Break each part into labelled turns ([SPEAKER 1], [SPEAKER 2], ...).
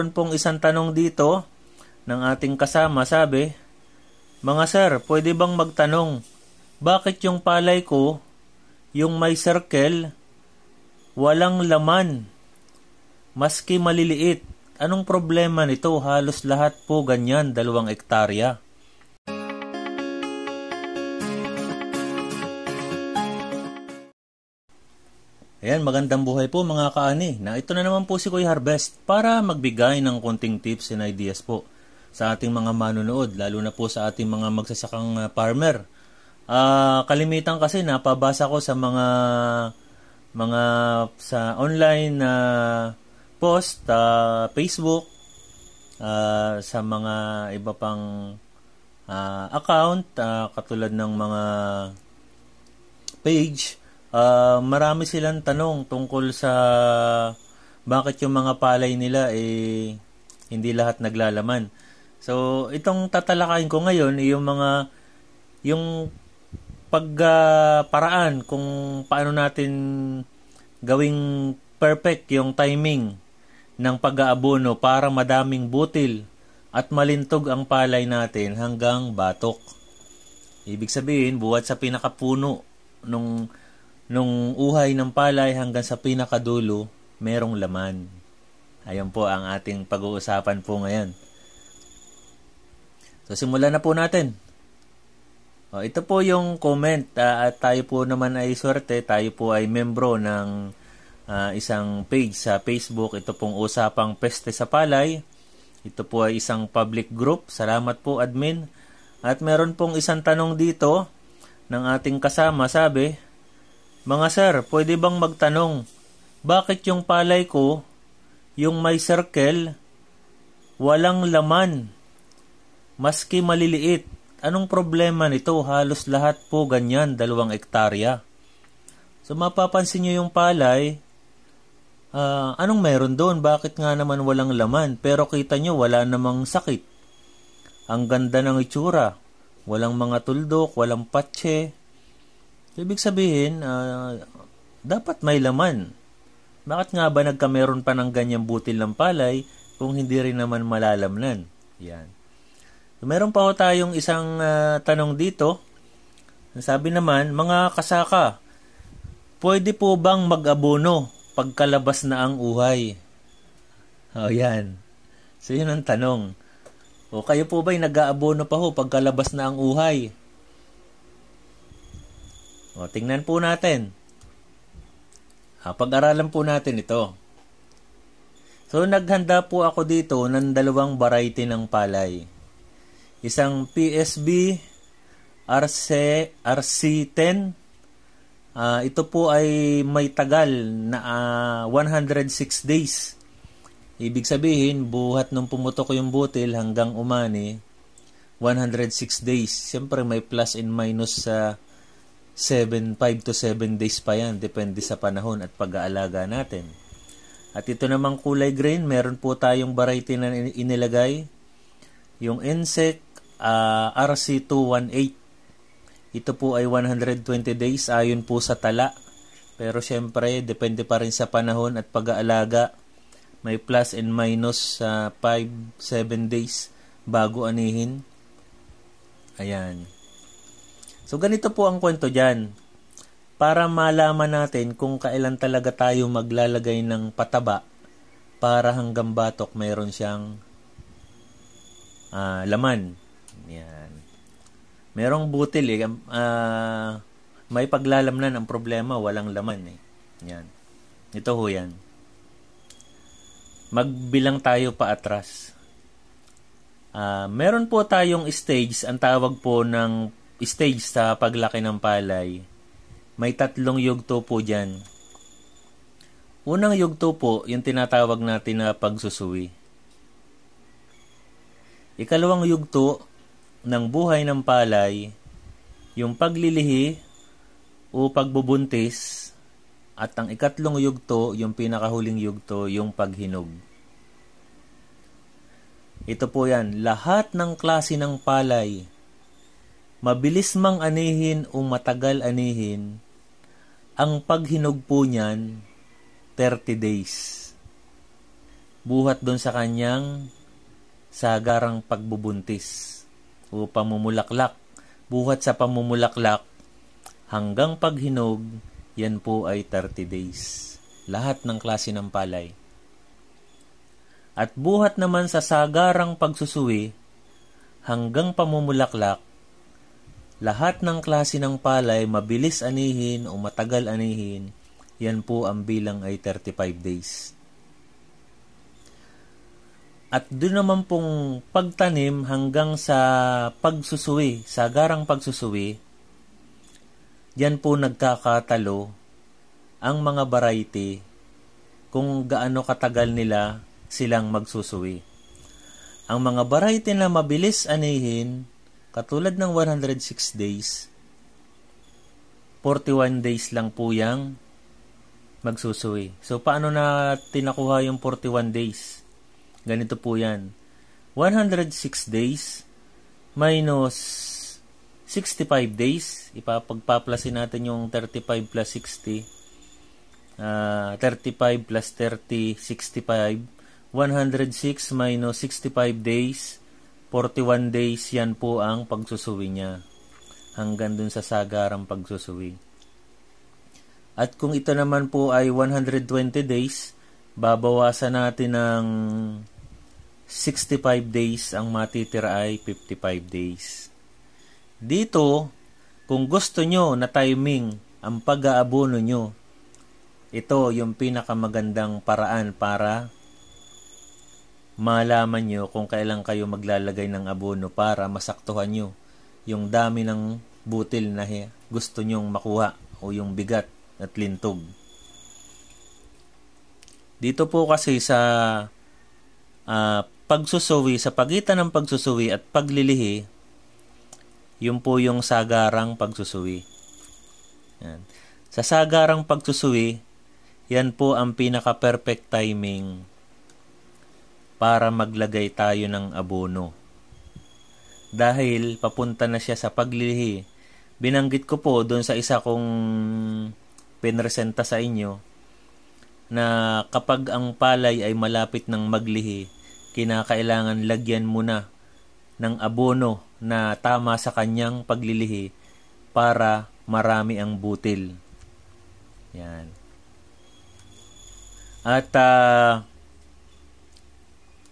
[SPEAKER 1] Meron pong isang tanong dito ng ating kasama, sabi, Mga sir, pwede bang magtanong, bakit yung palay ko, yung may circle, walang laman, maski maliliit? Anong problema nito? Halos lahat po ganyan, dalawang ektarya. Ayan, magandang buhay po mga kaani. Na ito na naman po si Kuya Harvest para magbigay ng konting tips and ideas po sa ating mga manunood, lalo na po sa ating mga magsasakang ah, farmer. Uh, kalimitan kasi napabasa ko sa mga mga sa online na uh, post, uh, Facebook, uh, sa mga iba pang uh, account uh, katulad ng mga page uh, marami silang tanong tungkol sa bakit yung mga palay nila eh hindi lahat naglalaman. So, itong tatalakayin ko ngayon yung mga yung pagparaan uh, kung paano natin gawing perfect yung timing ng pag-aabono para madaming butil at malintog ang palay natin hanggang batok. Ibig sabihin, buhat sa pinakapuno nung nung uhay ng palay hanggang sa pinakadulo, merong laman. Ayan po ang ating pag-uusapan po ngayon. So simulan na po natin. O, ito po yung comment uh, at tayo po naman ay swerte. Tayo po ay membro ng uh, isang page sa Facebook. Ito pong Usapang Peste sa Palay. Ito po ay isang public group. Salamat po admin. At meron pong isang tanong dito ng ating kasama. Sabi, mga sir, pwede bang magtanong, bakit yung palay ko, yung may circle, walang laman, maski maliliit, anong problema nito? Halos lahat po ganyan, dalawang ektarya. So mapapansin nyo yung palay, uh, anong meron doon? Bakit nga naman walang laman? Pero kita nyo, wala namang sakit. Ang ganda ng itsura. Walang mga tuldok, walang patche. Ibig sabihin, uh, dapat may laman. Bakit nga ba nagkameron pa ng ganyang butil ng palay kung hindi rin naman malalamnan? Yan. So, meron pa ho tayong isang uh, tanong dito. Sabi naman, mga kasaka, pwede po bang mag-abono pagkalabas na ang uhay? O oh, yan. So yun ang tanong. O kayo po ba'y nag-aabono pa ho pagkalabas na ang uhay? O, tingnan po natin. Ah, pag-aralan po natin ito. So, naghanda po ako dito ng dalawang variety ng palay. Isang PSB RC, RC10. Uh, ah, ito po ay may tagal na uh, ah, 106 days. Ibig sabihin, buhat nung pumutok yung butil hanggang umani, 106 days. Siyempre, may plus and minus sa uh, 7, 5 to 7 days pa yan, depende sa panahon at pag-aalaga natin. At ito namang kulay green, meron po tayong variety na inilagay. Yung insect uh, ah, RC218. Ito po ay 120 days ayon po sa tala. Pero syempre, depende pa rin sa panahon at pag-aalaga. May plus and minus sa uh, 5-7 days bago anihin. Ayan. So ganito po ang kwento dyan. Para malaman natin kung kailan talaga tayo maglalagay ng pataba para hanggang batok mayroon siyang uh, laman. Yan. Merong butil eh. Uh, may paglalamnan ang problema, walang laman eh. Yan. Ito ho yan. Magbilang tayo pa atras. Uh, meron po tayong stage, ang tawag po ng stage sa paglaki ng palay, may tatlong yugto po dyan. Unang yugto po, yung tinatawag natin na pagsusuwi. Ikalawang yugto ng buhay ng palay, yung paglilihi o pagbubuntis, at ang ikatlong yugto, yung pinakahuling yugto, yung paghinog. Ito po yan, lahat ng klase ng palay Mabilis mang anihin o matagal anihin, ang paghinog po niyan, 30 days. Buhat doon sa kanyang sagarang pagbubuntis o pamumulaklak. Buhat sa pamumulaklak hanggang paghinog, yan po ay 30 days. Lahat ng klase ng palay. At buhat naman sa sagarang pagsusuwi hanggang pamumulaklak, lahat ng klase ng palay mabilis anihin o matagal anihin, yan po ang bilang ay 35 days. At doon naman pong pagtanim hanggang sa pagsusuwi, sa garang pagsusuwi, yan po nagkakatalo ang mga variety kung gaano katagal nila silang magsusuwi. Ang mga variety na mabilis anihin, Katulad ng 106 days, 41 days lang po yung magsusuwi. So, paano na tinakuha yung 41 days? Ganito po yan. 106 days minus 65 days. Ipapagpaplasin natin yung 35 plus 60. Uh, 35 plus 30, 65. 106 minus 65 days 41 days yan po ang pagsusuwi niya hanggang dun sa sagarang pagsusuwi. At kung ito naman po ay 120 days, babawasan natin ng 65 days, ang matitira ay 55 days. Dito, kung gusto nyo na timing ang pag-aabono nyo, ito yung pinakamagandang paraan para malaman nyo kung kailan kayo maglalagay ng abono para masaktuhan nyo yung dami ng butil na gusto nyong makuha o yung bigat at lintog. Dito po kasi sa uh, pagsusuwi, sa pagitan ng pagsusuwi at paglilihi, yun po yung sagarang pagsusuwi. Yan. Sa sagarang pagsusuwi, yan po ang pinaka-perfect timing para maglagay tayo ng abono. Dahil papunta na siya sa paglilihi, binanggit ko po doon sa isa kong pinresenta sa inyo na kapag ang palay ay malapit ng maglihi, kinakailangan lagyan mo na ng abono na tama sa kanyang paglilihi para marami ang butil. Yan. At uh,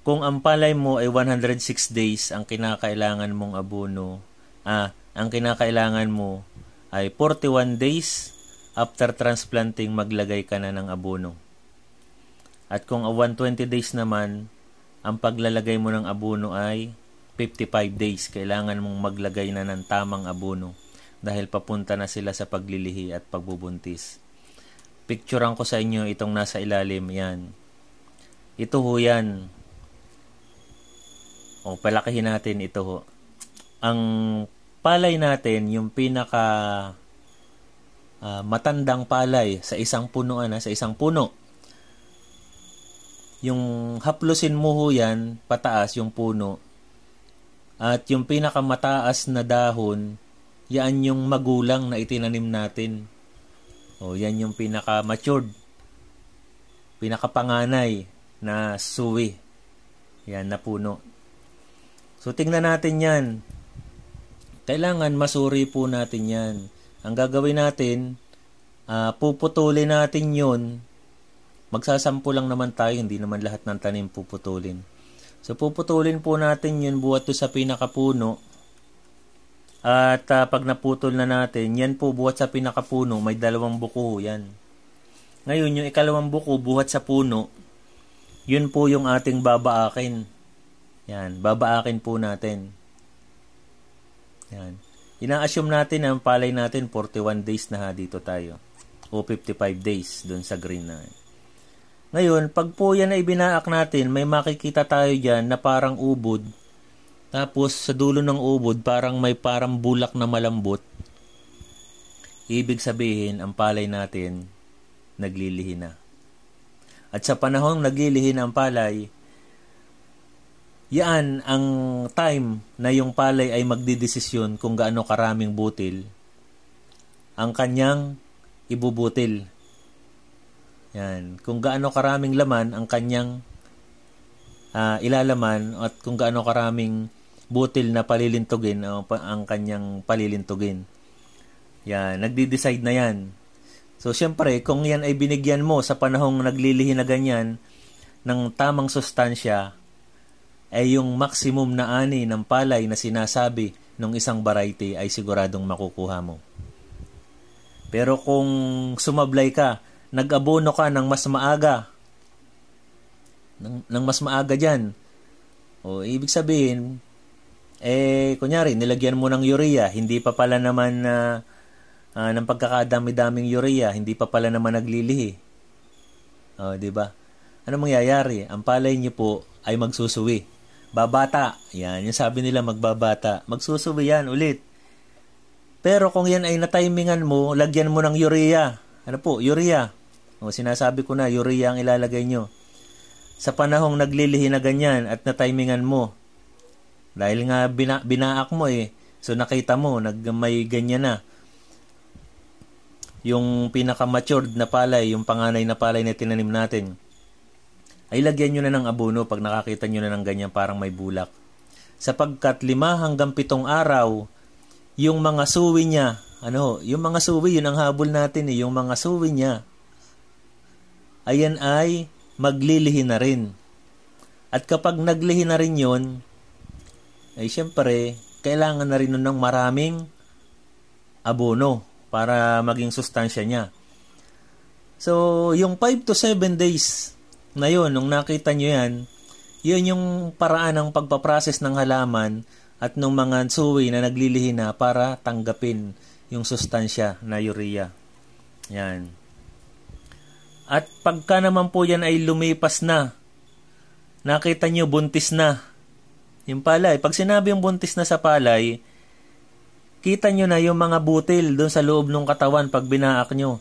[SPEAKER 1] kung ang palay mo ay 106 days ang kinakailangan mong abono, ah, ang kinakailangan mo ay 41 days after transplanting maglagay ka na ng abono. At kung 120 days naman, ang paglalagay mo ng abono ay 55 days. Kailangan mong maglagay na ng tamang abono dahil papunta na sila sa paglilihi at pagbubuntis. Picturean ko sa inyo itong nasa ilalim, yan. Ito ho yan, o oh, palakihin natin ito ho. Ang palay natin, yung pinaka uh, matandang palay sa isang punuan, sa isang puno. Yung haplusin mo ho yan, pataas yung puno. At yung pinakamataas na dahon, yan yung magulang na itinanim natin. O oh, yan yung pinaka-matured, pinakapanganay na suwi. Yan na puno. So, tingnan natin yan. Kailangan masuri po natin yan. Ang gagawin natin, uh, puputulin natin yon Magsasampo lang naman tayo, hindi naman lahat ng tanim puputulin. So, puputulin po natin yun buhat to sa pinakapuno. At uh, pag naputol na natin, yan po buhat sa pinakapuno, may dalawang buko yan. Ngayon, yung ikalawang buko buhat sa puno, yun po yung ating babaakin. Yan, babaakin po natin. Yan. Ina-assume natin ang palay natin 41 days na ha dito tayo. O 55 days doon sa green na. Ngayon, pag po yan ay binaak natin, may makikita tayo dyan na parang ubod. Tapos sa dulo ng ubod, parang may parang bulak na malambot. Ibig sabihin, ang palay natin naglilihi na. At sa panahong naglilihi na ang palay, yan ang time na yung palay ay magdidesisyon kung gaano karaming butil ang kanyang ibubutil. Yan. Kung gaano karaming laman ang kanyang uh, ilalaman at kung gaano karaming butil na palilintugin uh, ang kanyang palilintugin. Yan. Nagdi-decide na yan. So, syempre, kung yan ay binigyan mo sa panahong naglilihi na ganyan ng tamang sustansya, ay yung maximum na ani ng palay na sinasabi ng isang variety ay siguradong makukuha mo. Pero kung sumablay ka, nag-abono ka ng mas maaga, ng, ng mas maaga dyan, o ibig sabihin, eh, kunyari, nilagyan mo ng urea, hindi pa pala naman na uh, uh, ah, ng pagkakadami-daming urea, hindi pa pala naman naglilihi. O, di ba? Ano mangyayari? Ang palay niyo po ay magsusuwi. Babata. Yan, yung sabi nila magbabata. Magsusubo yan ulit. Pero kung yan ay natimingan mo, lagyan mo ng urea. Ano po, urea. O, sinasabi ko na, urea ang ilalagay nyo. Sa panahong naglilihi na ganyan at natimingan mo, dahil nga bina, binaak mo eh, so nakita mo, nag, may ganyan na. Yung pinaka-matured na palay, yung panganay na palay na tinanim natin ay lagyan nyo na ng abono pag nakakita nyo na ng ganyan parang may bulak. Sapagkat lima hanggang pitong araw, yung mga suwi niya, ano, yung mga suwi, yun ang habol natin eh, yung mga suwi niya, ayan ay maglilihi na rin. At kapag naglihi na rin yun, ay syempre, kailangan na rin nun ng maraming abono para maging sustansya niya. So, yung 5 to 7 days na yun, nung nakita nyo yan, yun yung paraan ng pagpaprocess ng halaman at ng mga suwi na naglilihi na para tanggapin yung sustansya na urea. Yan. At pagka naman po yan ay lumipas na, nakita nyo buntis na, yung palay. Pag sinabi yung buntis na sa palay, kita nyo na yung mga butil doon sa loob ng katawan pag binaak nyo.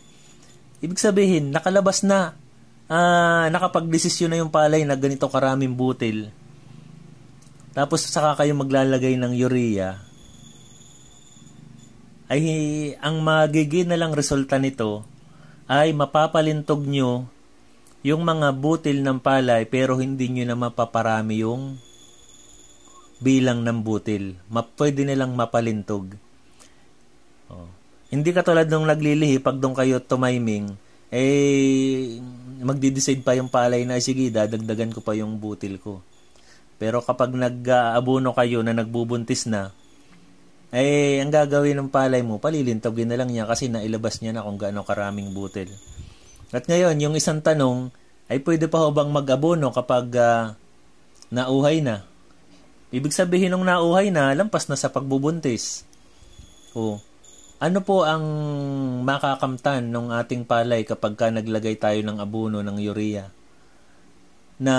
[SPEAKER 1] Ibig sabihin, nakalabas na ah, nakapagdesisyon na yung palay na ganito karaming butil. Tapos saka kayo maglalagay ng urea. Ay ang magiging na lang resulta nito ay mapapalintog nyo yung mga butil ng palay pero hindi nyo na mapaparami yung bilang ng butil. Ma- pwede nilang mapalintog. Oh. Hindi katulad nung naglilihi pag doon kayo tumayming, eh magdi-decide pa yung palay na sige, dadagdagan ko pa yung butil ko. Pero kapag nag-aabono kayo na nagbubuntis na, eh, ang gagawin ng palay mo, palilintawin na lang niya kasi nailabas niya na kung gaano karaming butil. At ngayon, yung isang tanong, ay pwede pa ho bang mag-abono kapag uh, nauhay na? Ibig sabihin ng nauhay na, lampas na sa pagbubuntis. O, oh, ano po ang makakamtan ng ating palay kapag ka naglagay tayo ng abono ng urea na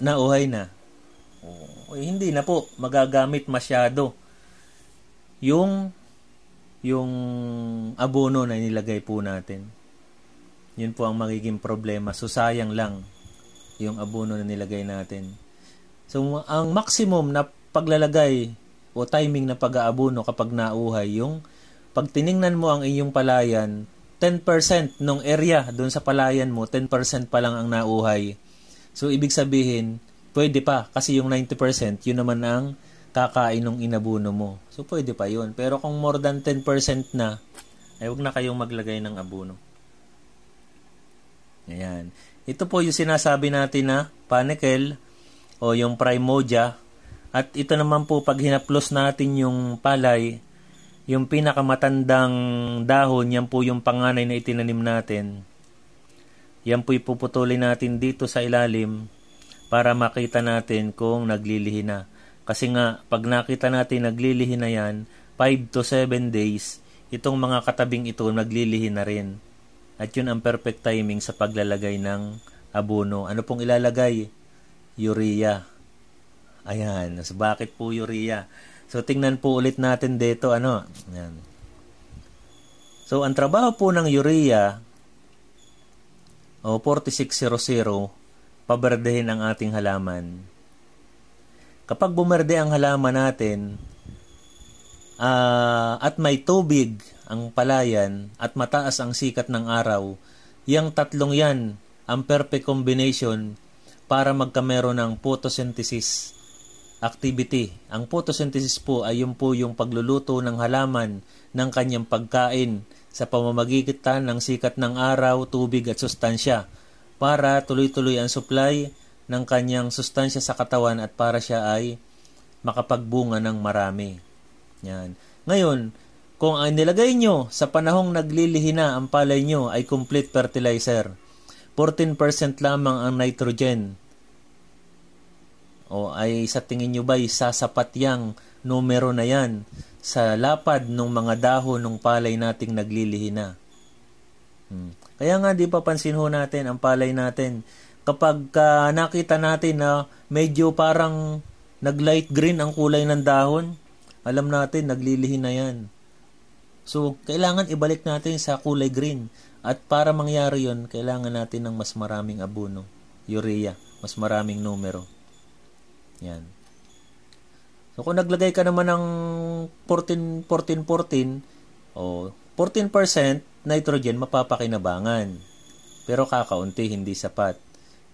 [SPEAKER 1] nauhay na? O, oh, eh, hindi na po magagamit masyado yung yung abono na nilagay po natin. Yun po ang magiging problema. So sayang lang yung abono na nilagay natin. So ang maximum na paglalagay o timing ng pag-aabono kapag nauhay yung pag tiningnan mo ang iyong palayan, 10% ng area doon sa palayan mo, 10% pa lang ang nauhay. So ibig sabihin, pwede pa kasi yung 90% yun naman ang kakain ng inabuno mo. So pwede pa yun. Pero kung more than 10% na, ay wag na kayong maglagay ng abono. Ayan. Ito po yung sinasabi natin na panikel o yung primordia at ito naman po pag hinaplos natin yung palay, yung pinakamatandang dahon, yan po yung panganay na itinanim natin. Yan po ipuputulin natin dito sa ilalim para makita natin kung naglilihi na. Kasi nga, pag nakita natin naglilihi na yan, 5 to 7 days, itong mga katabing ito naglilihi na rin. At yun ang perfect timing sa paglalagay ng abono. Ano pong ilalagay? Urea Ayan. So, bakit po urea? So, tingnan po ulit natin dito. Ano? Ayan. So, ang trabaho po ng urea o 4600 paberdehin ang ating halaman. Kapag bumerde ang halaman natin uh, at may tubig ang palayan at mataas ang sikat ng araw, yang tatlong yan ang perfect combination para magkamero ng photosynthesis activity. Ang photosynthesis po ay yung po yung pagluluto ng halaman ng kanyang pagkain sa pamamagitan ng sikat ng araw, tubig at sustansya para tuloy-tuloy ang supply ng kanyang sustansya sa katawan at para siya ay makapagbunga ng marami. Yan. Ngayon, kung ang nilagay nyo sa panahong naglilihi na ang palay nyo ay complete fertilizer, 14% lamang ang nitrogen, o ay sa tingin nyo ba isa sasapat yang numero na yan sa lapad ng mga dahon ng palay nating naglilihi na? Hmm. Kaya nga di papansin ho natin ang palay natin kapag uh, nakita natin na medyo parang nag light green ang kulay ng dahon, alam natin naglilihi na yan. So, kailangan ibalik natin sa kulay green. At para mangyari yon kailangan natin ng mas maraming abono, urea, mas maraming numero. Yan. So kung naglagay ka naman ng 14 14 14 o 14% nitrogen mapapakinabangan. Pero kakaunti hindi sapat.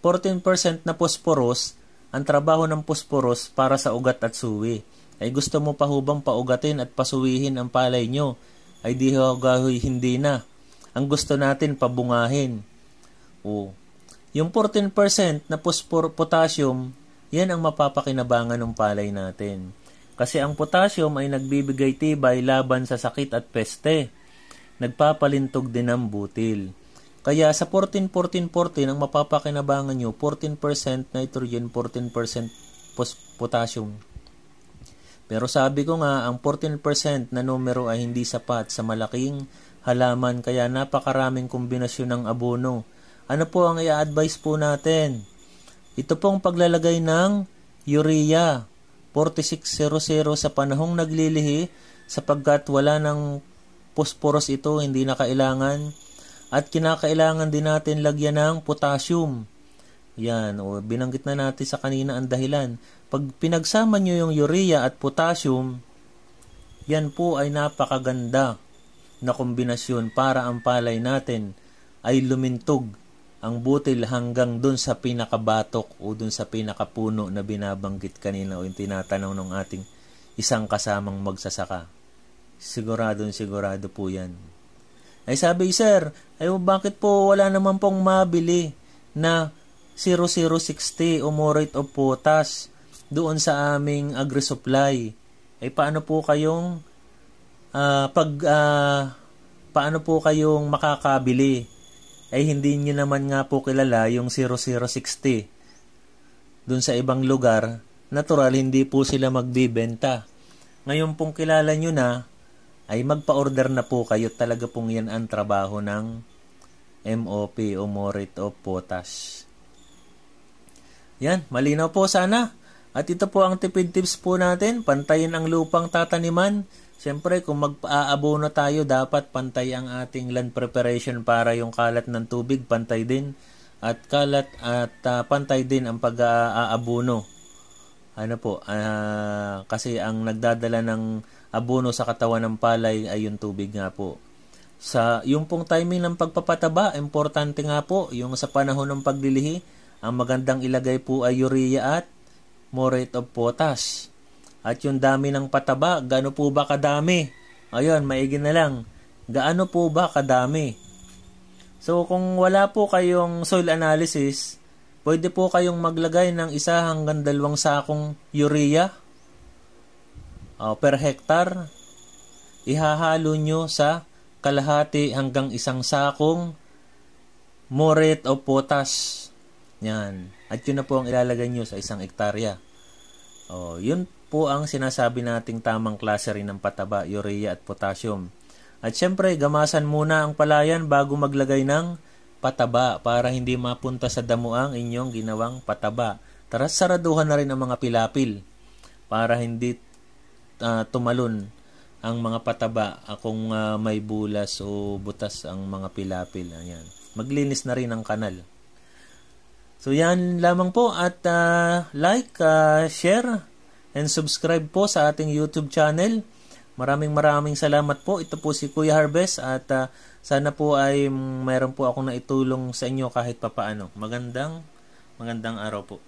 [SPEAKER 1] 14% na phosphorus, ang trabaho ng phosphorus para sa ugat at suwi. Ay gusto mo pa hubang paugatin at pasuwihin ang palay nyo. Ay di gahoy hindi na. Ang gusto natin pabungahin. O, yung 14% na phosphor potassium yan ang mapapakinabangan ng palay natin. Kasi ang potassium ay nagbibigay tibay laban sa sakit at peste. Nagpapalintog din ang butil. Kaya sa 14-14-14, ang mapapakinabangan nyo, 14% nitrogen, 14% potassium. Pero sabi ko nga, ang 14% na numero ay hindi sapat sa malaking halaman kaya napakaraming kombinasyon ng abono. Ano po ang i-advise po natin? Ito po ang paglalagay ng urea 4600 sa panahong naglilihi sapagkat wala ng phosphorus ito, hindi na kailangan. At kinakailangan din natin lagyan ng potassium. Yan, o binanggit na natin sa kanina ang dahilan. Pag pinagsama nyo yung urea at potassium, yan po ay napakaganda na kombinasyon para ang palay natin ay lumintog ang butil hanggang doon sa pinakabatok o doon sa pinakapuno na binabanggit kanina o yung tinatanong ng ating isang kasamang magsasaka. Siguradong sigurado po yan. Ay sabi, sir, ay bakit po wala naman pong mabili na 0060 o morate of potas doon sa aming agri-supply? Ay paano po kayong uh, pag uh, paano po kayong makakabili ay eh, hindi niyo naman nga po kilala yung 0060. Doon sa ibang lugar, natural hindi po sila magbibenta. Ngayon pong kilala nyo na, ay magpa-order na po kayo. Talaga pong yan ang trabaho ng MOP o Morit of Potash. Yan, malinaw po sana. At ito po ang tipid tips po natin. Pantayin ang lupang tataniman Siyempre, kung magpa-aabono tayo, dapat pantay ang ating land preparation para yung kalat ng tubig, pantay din. At kalat at uh, pantay din ang pag-aabono. Ano po, uh, kasi ang nagdadala ng abono sa katawan ng palay ay yung tubig nga po. Sa yung pong timing ng pagpapataba, importante nga po yung sa panahon ng paglilihi, ang magandang ilagay po ay urea at morate of potash. At yung dami ng pataba, gaano po ba kadami? Ayun, maigi na lang. Gaano po ba kadami? So kung wala po kayong soil analysis, pwede po kayong maglagay ng isa hanggang dalawang sakong urea uh, per hectare. Ihahalo nyo sa kalahati hanggang isang sakong moret o potas. Yan. At yun na po ang ilalagay nyo sa isang ektarya. Oh, yun po ang sinasabi nating tamang klase rin ng pataba, urea at potassium. At syempre, gamasan muna ang palayan bago maglagay ng pataba para hindi mapunta sa damo ang inyong ginawang pataba. Tara, saraduhan na rin ang mga pilapil para hindi uh, tumalon ang mga pataba kung uh, ah, may bulas o butas ang mga pilapil. Ayan. Maglinis na rin ang kanal. So yan lamang po at uh, like, uh, share, and subscribe po sa ating YouTube channel. Maraming maraming salamat po. Ito po si Kuya Harvest at uh, sana po ay meron mm, po akong naitulong sa inyo kahit papaano. Magandang magandang araw po.